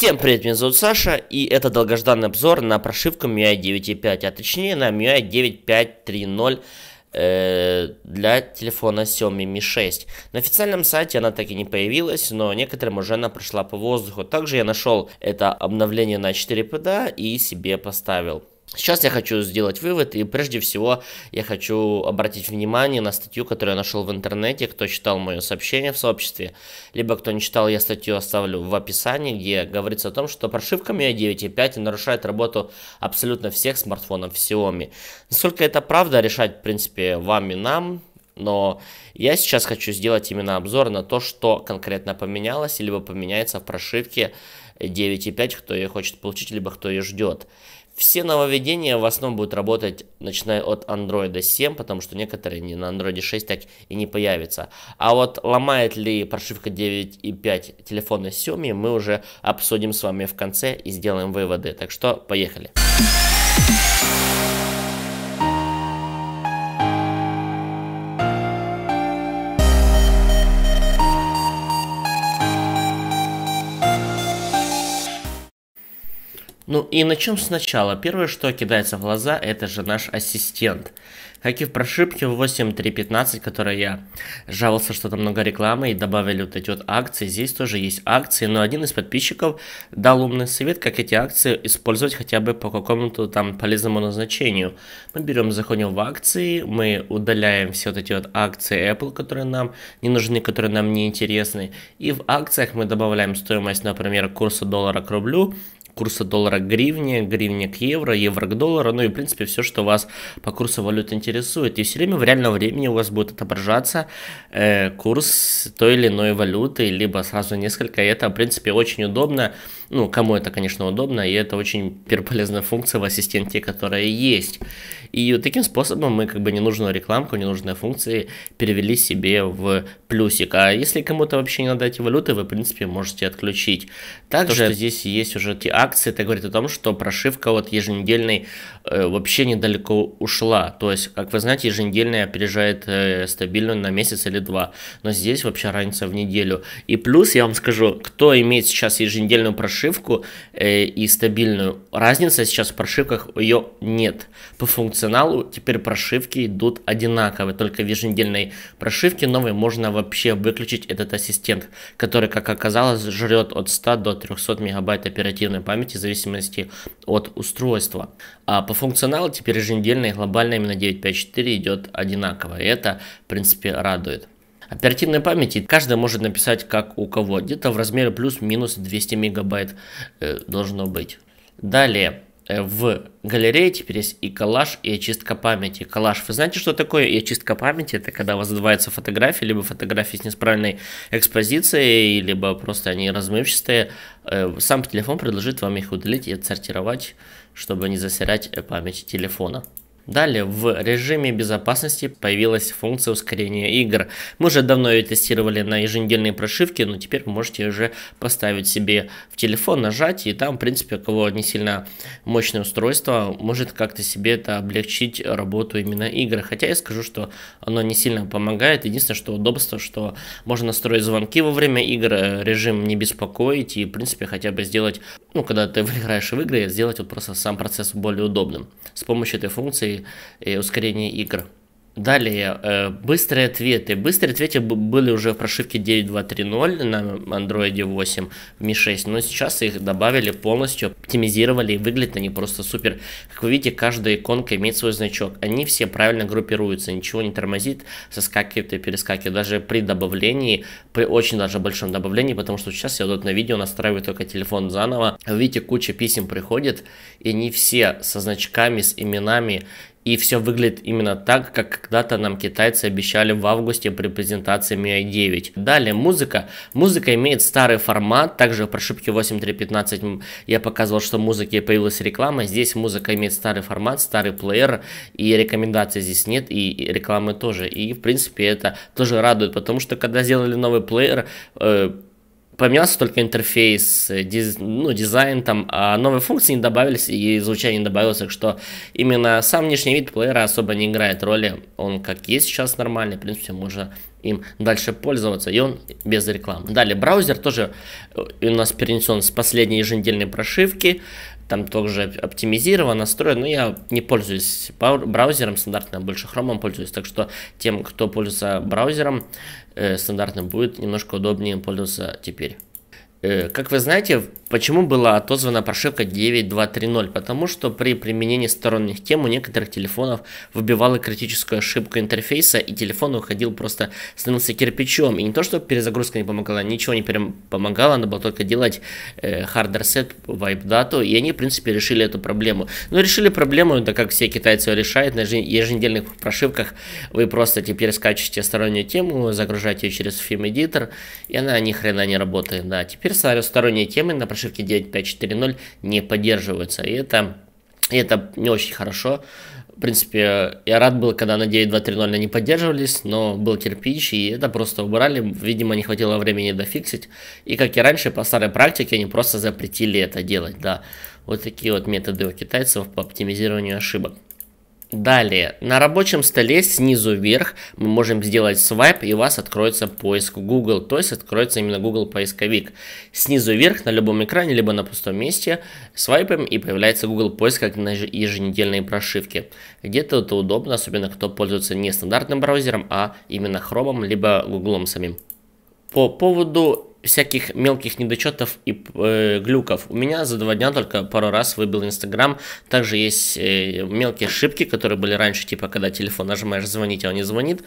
Всем привет, меня зовут Саша, и это долгожданный обзор на прошивку MIUI 9.5, а точнее на MIUI 9.5.3.0 э, для телефона Xiaomi Mi 6. На официальном сайте она так и не появилась, но некоторым уже она прошла по воздуху. Также я нашел это обновление на 4 PDA и себе поставил. Сейчас я хочу сделать вывод, и прежде всего я хочу обратить внимание на статью, которую я нашел в интернете, кто читал мое сообщение в сообществе, либо кто не читал, я статью оставлю в описании, где говорится о том, что прошивка MIUI 9.5 нарушает работу абсолютно всех смартфонов Xiaomi. Насколько это правда, решать, в принципе, вам и нам, но я сейчас хочу сделать именно обзор на то, что конкретно поменялось, либо поменяется в прошивке 9.5, кто ее хочет получить, либо кто ее ждет. Все нововведения в основном будут работать, начиная от Android 7, потому что некоторые не на Android 6 так и не появятся. А вот ломает ли прошивка 9.5 телефона Xiaomi, мы уже обсудим с вами в конце и сделаем выводы. Так что поехали. Поехали. Ну и начнем сначала. Первое, что кидается в глаза, это же наш ассистент. Как и в прошибке 8.3.15, которой я жаловался, что там много рекламы и добавили вот эти вот акции. Здесь тоже есть акции, но один из подписчиков дал умный совет, как эти акции использовать хотя бы по какому-то там полезному назначению. Мы берем, заходим в акции, мы удаляем все вот эти вот акции Apple, которые нам не нужны, которые нам не интересны. И в акциях мы добавляем стоимость, например, курса доллара к рублю, курса доллара к гривне, гривне к евро, евро к доллару, ну и в принципе все, что вас по курсу валют интересует. И все время в реальном времени у вас будет отображаться э, курс той или иной валюты, либо сразу несколько. И это в принципе очень удобно, ну кому это конечно удобно, и это очень полезная функция в ассистенте, которая есть. И таким способом мы как бы ненужную рекламку, ненужные функции перевели себе в плюсик. А если кому-то вообще не надо эти валюты, вы в принципе можете отключить. Также То, что здесь есть уже те акции, это говорит о том, что прошивка вот еженедельной э, вообще недалеко ушла. То есть, как вы знаете, еженедельная опережает э, стабильную на месяц или два. Но здесь вообще разница в неделю. И плюс, я вам скажу, кто имеет сейчас еженедельную прошивку э, и стабильную, разница сейчас в прошивках ее нет. По функционалу теперь прошивки идут одинаковые, только в еженедельной прошивке новой можно вообще выключить этот ассистент, который, как оказалось, жрет от 100 до 300 мегабайт оперативной памяти в зависимости от устройства. А по функционалу теперь еженедельно и глобально именно 9.5.4 идет одинаково, и это, в принципе, радует. Оперативной памяти каждый может написать как у кого, где-то в размере плюс-минус 200 мегабайт э, должно быть. Далее, Э, в галерее теперь есть и коллаж, и очистка памяти. Коллаж, вы знаете, что такое и очистка памяти? Это когда у вас задувается фотография, либо фотографии с неправильной экспозицией, либо просто они размывчатые. Э, сам телефон предложит вам их удалить и отсортировать, чтобы не засирать э, память телефона. Далее в режиме безопасности появилась функция ускорения игр. Мы уже давно ее тестировали на еженедельной прошивке, но теперь вы можете уже поставить себе в телефон, нажать, и там, в принципе, у кого не сильно мощное устройство, может как-то себе это облегчить работу именно игр. Хотя я скажу, что оно не сильно помогает. Единственное, что удобство, что можно настроить звонки во время игр, э, режим не беспокоить и, в принципе, хотя бы сделать ну, когда ты играешь в игры, сделать вот просто сам процесс более удобным с помощью этой функции ускорения игр. Далее, э, быстрые ответы. Быстрые ответы были уже в прошивке 9.2.3.0 на Android 8, Mi 6, но сейчас их добавили полностью, оптимизировали и выглядят они просто супер. Как вы видите, каждая иконка имеет свой значок. Они все правильно группируются, ничего не тормозит, соскакивает и перескакивает. Даже при добавлении, при очень даже большом добавлении, потому что сейчас я вот на видео настраиваю только телефон заново. Вы видите, куча писем приходит, и не все со значками, с именами, и все выглядит именно так, как когда-то нам китайцы обещали в августе при презентации Mi 9. Далее музыка. Музыка имеет старый формат, также про прошивке 8315 я показывал, что в музыке появилась реклама. Здесь музыка имеет старый формат, старый плеер, и рекомендаций здесь нет, и рекламы тоже. И в принципе это тоже радует, потому что когда сделали новый плеер, э, поменялся только интерфейс, э, диз, ну, дизайн там, а новые функции не добавились и звучание не добавилось, так что именно сам внешний вид плеера особо не играет роли, он как есть сейчас нормальный, в принципе, можно им дальше пользоваться, и он без рекламы. Далее, браузер тоже э, у нас перенесен с последней еженедельной прошивки, там тоже оптимизировано, настроено, но я не пользуюсь браузером стандартным, больше хромом пользуюсь, так что тем, кто пользуется браузером э, стандартным, будет немножко удобнее пользоваться теперь. Э, как вы знаете, почему была отозвана прошивка 9230? Потому что при применении сторонних тем у некоторых телефонов выбивала критическую ошибку интерфейса, и телефон уходил просто, становился кирпичом. И не то, что перезагрузка не помогала, ничего не помогало, надо было только делать э, hard reset, wipe дату, и они, в принципе, решили эту проблему. Но ну, решили проблему, да, как все китайцы решают, на еженедельных прошивках вы просто теперь скачиваете стороннюю тему, загружаете ее через фильм-эдитор, и она ни хрена не работает, да, теперь Теперь сторонние темы на прошивке 9540 не поддерживаются. И это, и это не очень хорошо. В принципе, я рад был, когда на 9.2.3.0 они поддерживались, но был кирпич, и это просто убрали. Видимо, не хватило времени дофиксить. И, как и раньше, по старой практике, они просто запретили это делать, да. Вот такие вот методы у китайцев по оптимизированию ошибок. Далее, на рабочем столе снизу вверх мы можем сделать свайп, и у вас откроется поиск Google, то есть откроется именно Google поисковик. Снизу вверх на любом экране, либо на пустом месте, свайпаем и появляется Google поиск как на еженедельной прошивке. Где-то это удобно, особенно кто пользуется не стандартным браузером, а именно Chrome, либо Google самим. По поводу всяких мелких недочетов и э, глюков. У меня за два дня только пару раз выбил Инстаграм. Также есть э, мелкие ошибки, которые были раньше, типа когда телефон нажимаешь звонить, а он не звонит.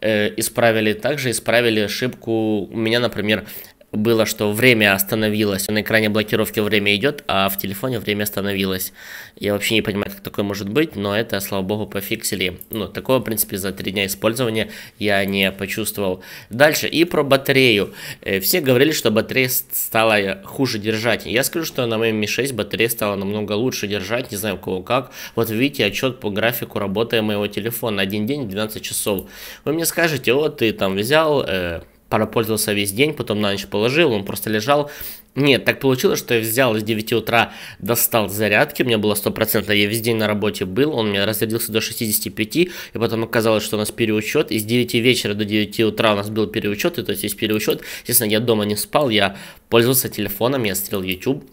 Э, исправили. Также исправили ошибку. У меня, например, было, что время остановилось. На экране блокировки время идет, а в телефоне время остановилось. Я вообще не понимаю, как такое может быть, но это, слава богу, пофиксили. Ну, такого, в принципе, за три дня использования я не почувствовал. Дальше, и про батарею. Э, все говорили, что батарея стала хуже держать. Я скажу, что на моем Mi 6 батарея стала намного лучше держать, не знаю, у кого как. Вот видите отчет по графику работы моего телефона. Один день, 12 часов. Вы мне скажете, вот ты там взял... Э, пропользовался весь день, потом на ночь положил, он просто лежал. Нет, так получилось, что я взял с 9 утра, достал зарядки, у меня было 100%, я весь день на работе был, он у меня разрядился до 65, и потом оказалось, что у нас переучет, и с 9 вечера до 9 утра у нас был переучет, и то есть есть переучет, естественно, я дома не спал, я пользовался телефоном, я стрел YouTube,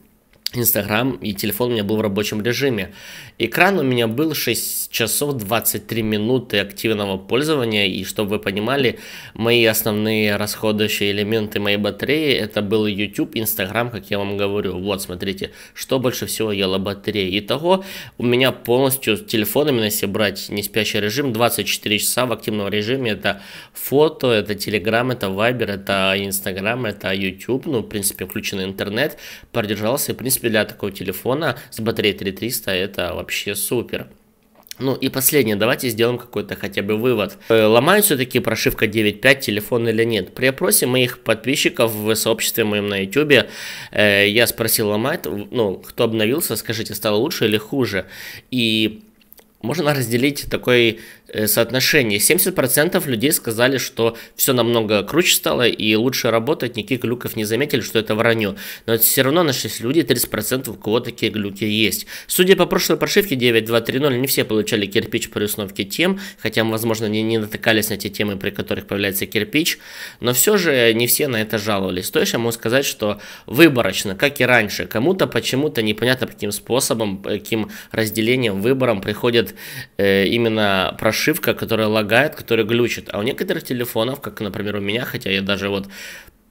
Инстаграм и телефон у меня был в рабочем режиме. Экран у меня был 6 часов 23 минуты активного пользования, и чтобы вы понимали, мои основные расходующие элементы моей батареи, это был YouTube, Instagram, как я вам говорю. Вот, смотрите, что больше всего ела батарея. Итого, у меня полностью телефон, именно если брать не спящий режим, 24 часа в активном режиме, это фото, это Telegram, это Viber, это Instagram, это YouTube, ну, в принципе, включенный интернет, продержался, и в принципе, принципе, для такого телефона с батареей 3300 это вообще супер. Ну и последнее, давайте сделаем какой-то хотя бы вывод. Э, ломает все-таки прошивка 9.5 телефон или нет? При опросе моих подписчиков в сообществе моем на YouTube э, я спросил, ломает, ну, кто обновился, скажите, стало лучше или хуже? И можно разделить такое э, соотношение. 70% людей сказали, что все намного круче стало и лучше работать, никаких глюков не заметили, что это вранье. Но это все равно нашлись люди, 30% у кого такие глюки есть. Судя по прошлой прошивке 9230, не все получали кирпич по установке тем, хотя, возможно, они не натыкались на те темы, при которых появляется кирпич, но все же не все на это жаловались. То есть я могу сказать, что выборочно, как и раньше, кому-то почему-то непонятно каким способом, э, каким разделением, выбором приходят будет э, именно прошивка, которая лагает, которая глючит. А у некоторых телефонов, как, например, у меня, хотя я даже вот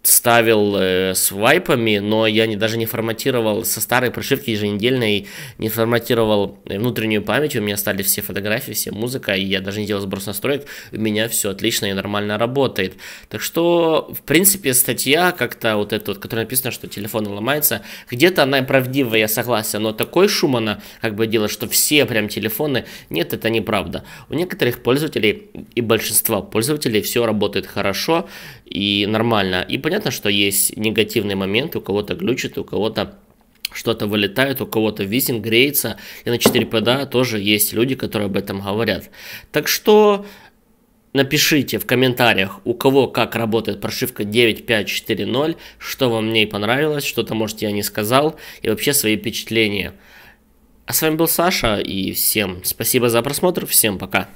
ставил э, свайпами, но я не, даже не форматировал со старой прошивки еженедельной, не форматировал э, внутреннюю память, у меня стали все фотографии, все музыка, и я даже не делал сброс настроек, у меня все отлично и нормально работает. Так что, в принципе, статья как-то вот эта, вот, которая написана, что телефон ломается, где-то она правдивая, я согласен, но такой шум она как бы делает, что все прям телефоны, нет, это неправда. У некоторых пользователей и большинства пользователей все работает хорошо, и нормально. И понятно, что есть негативные моменты, у кого-то глючит, у кого-то что-то вылетает, у кого-то визинг греется, и на 4 пда тоже есть люди, которые об этом говорят. Так что напишите в комментариях, у кого как работает прошивка 9540, что вам в ней понравилось, что-то, может, я не сказал, и вообще свои впечатления. А с вами был Саша, и всем спасибо за просмотр, всем пока.